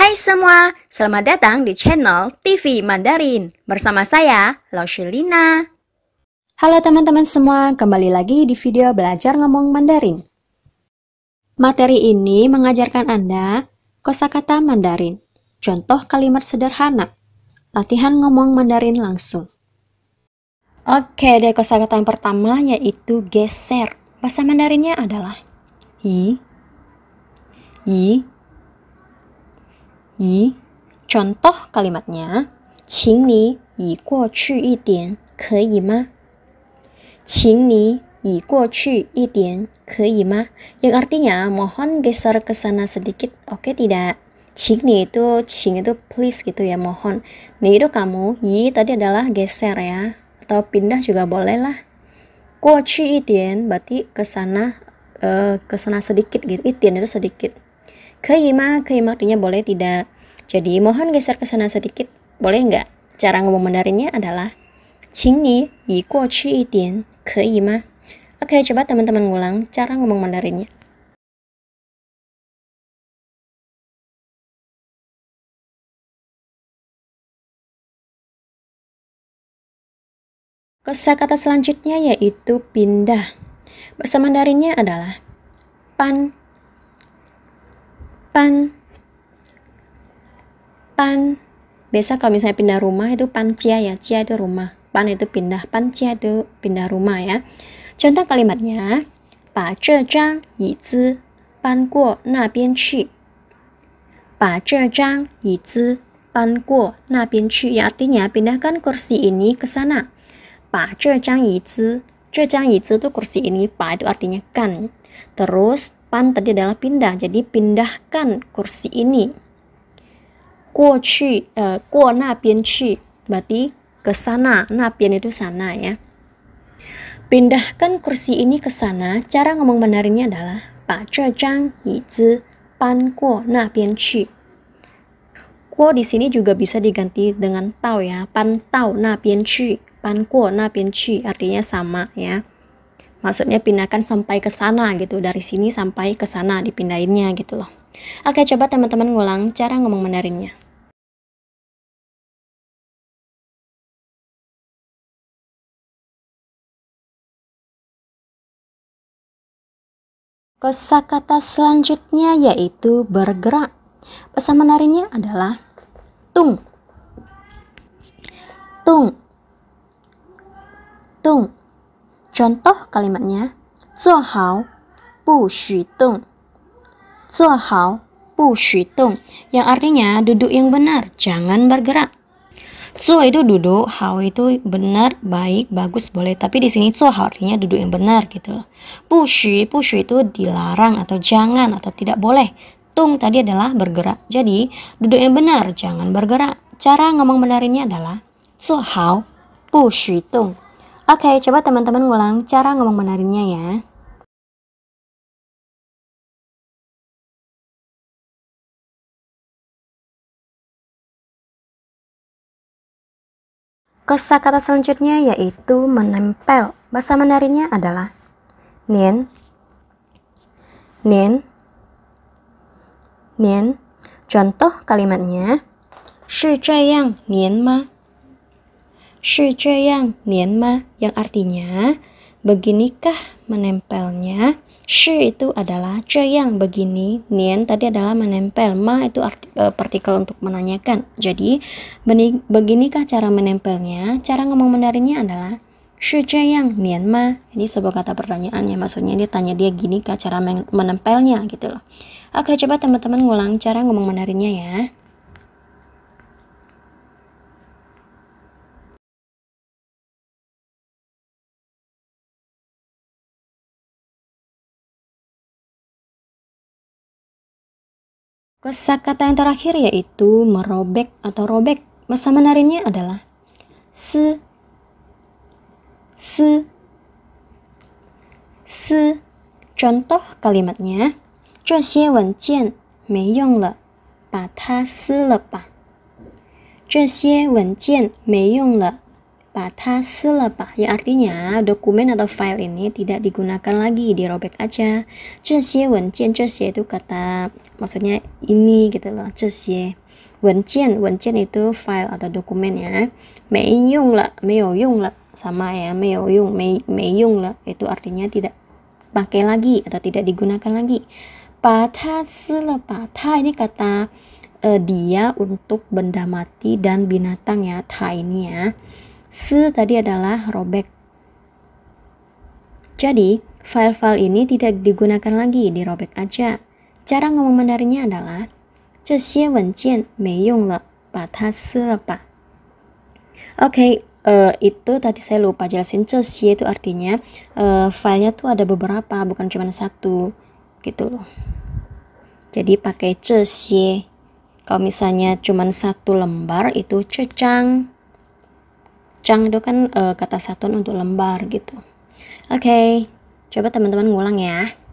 Hai semua, selamat datang di channel TV Mandarin bersama saya, Loshilina. Halo teman-teman semua, kembali lagi di video belajar ngomong Mandarin. Materi ini mengajarkan Anda kosakata Mandarin, contoh kalimat sederhana, latihan ngomong Mandarin langsung. Oke, dari kosakata yang pertama yaitu geser. Bahasa Mandarinnya adalah yi, yi, yi. contoh kalimatnya ke ma? yang artinya mohon geser ke sana sedikit oke tidak Qing ni itu, qing itu please gitu ya, mohon. Ni itu kamu, yi tadi adalah geser ya, atau pindah juga boleh lah. yi dian, berarti ke sana uh, ke sana sedikit gitu. dian itu sedikit. Kaima, kaima artinya boleh tidak. Jadi mohon geser ke sana sedikit, boleh nggak? Cara ngomong Mandarinnya adalah 请你移过去一点，可以吗？Oke, Oke, coba teman-teman ngulang cara ngomong Mandarinnya. Kosa kata selanjutnya yaitu pindah. Bahasa Mandarinnya adalah pan pan pan biasa kalau misalnya pindah rumah itu pan cia ya cia itu rumah pan itu pindah pan cia itu pindah rumah ya contoh kalimatnya 把这张椅子搬过那边去把这张椅子搬过那边去 ya artinya pindahkan kursi ini ke sana zi itu kursi ini pa itu artinya kan terus pan tadi adalah pindah. Jadi pindahkan kursi ini. Kuo uh, eh, Berarti ke sana. Na itu sana ya. Pindahkan kursi ini ke sana. Cara ngomong Mandarinnya adalah Pak ce zhang yi zi pan kuo na bian qi. di sini juga bisa diganti dengan tau ya. Pan tau na pian qi, Pan kuo na pian qi Artinya sama ya maksudnya pindahkan sampai ke sana gitu dari sini sampai ke sana dipindahinnya gitu loh oke coba teman-teman ngulang cara ngomong Mandarinnya Kosakata selanjutnya yaitu bergerak. Pesan menarinya adalah tung. Tung. Tung. Contoh kalimatnya, tung, yang artinya duduk yang benar, jangan bergerak. So itu duduk, hao itu benar, baik, bagus, boleh. Tapi di sini zuo artinya duduk yang benar gitu loh. Pushu, pushu itu dilarang atau jangan atau tidak boleh. Tung tadi adalah bergerak. Jadi duduk yang benar, jangan bergerak. Cara ngomong benarinnya adalah zuo hao tung. Oke, okay, coba teman-teman ngulang cara ngomong menarinya ya. Kosa kata selanjutnya yaitu menempel. Bahasa menarinya adalah nien, nien, nien. Contoh kalimatnya, 是这样粘吗? shi yang ma, yang artinya beginikah menempelnya shi itu adalah yang begini nian tadi adalah menempel ma itu arti, e, partikel untuk menanyakan jadi beginikah cara menempelnya cara ngomong Mandarinnya adalah shi yang nian ma ini sebuah kata pertanyaan ya maksudnya dia tanya dia gini kah cara menempelnya gitu loh oke coba teman-teman ngulang cara ngomong Mandarinnya ya kata yang terakhir yaitu merobek atau robek. Masa menarinya adalah se se se. Contoh kalimatnya, 这些文件没用了，把它撕了吧。这些文件没用了。Patah selepa, ya artinya dokumen atau file ini tidak digunakan lagi dirobek aja cesie wenjian cesie itu kata maksudnya ini gitu loh cesie wenjian itu file atau dokumen ya meiyung lah meiyung lah sama ya meiyung meiyung lah itu artinya tidak pakai lagi atau tidak digunakan lagi Patah lepa ta ini kata eh, dia untuk benda mati dan binatang ya ta ini ya Se tadi adalah robek. Jadi, file-file ini tidak digunakan lagi, dirobek aja. Cara ngomong mandarinya adalah Oke, okay, uh, eh, itu tadi saya lupa jelasin cesie itu artinya uh, filenya tuh ada beberapa, bukan cuma satu gitu loh. Jadi pakai cesie. Kalau misalnya cuma satu lembar itu cecang. Chang itu kan uh, kata satuan untuk lembar gitu. Oke, okay, coba teman-teman ngulang ya.